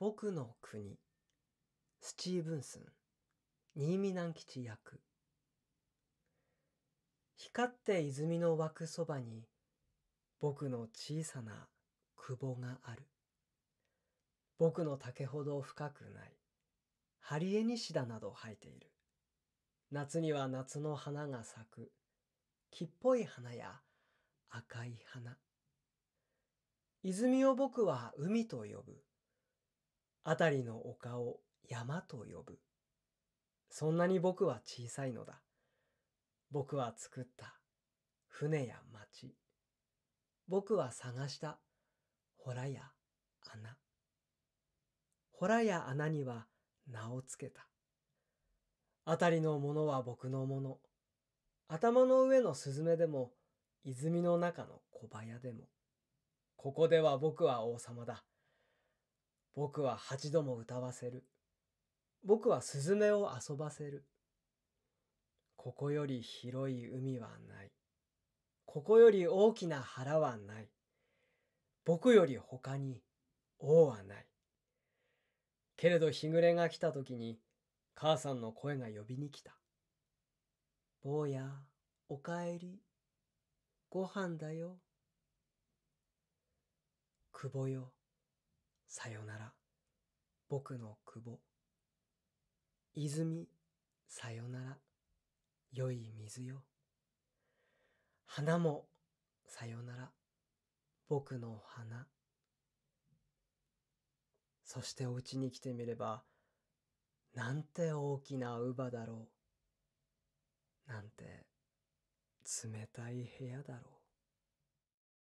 僕の国スチーブンスン新見南吉役光って泉の湧くそばに僕の小さな窪がある僕の竹ほど深くないハリエニシダなど生えている夏には夏の花が咲く木っぽい花や赤い花泉を僕は海と呼ぶ辺りの丘を山と呼ぶ。そんなに僕は小さいのだ。僕は作った船や町。僕は探した洞や穴。ほらや穴には名をつけた。辺りのものは僕のもの。頭の上のスズメでも、泉の中の小林でも。ここでは僕は王様だ。僕は八度も歌わせる。僕はスズメを遊ばせる。ここより広い海はない。ここより大きな腹はない。僕より他に王はない。けれど日暮れが来た時に母さんの声が呼びに来た。坊や、おかえり。ご飯だよ。久保よ。さよなら、僕の久保。泉、さよなら、良い水よ。花も、さよなら、僕の花。そしてお家に来てみれば、なんて大きな乳母だろう。なんて冷たい部屋だろう。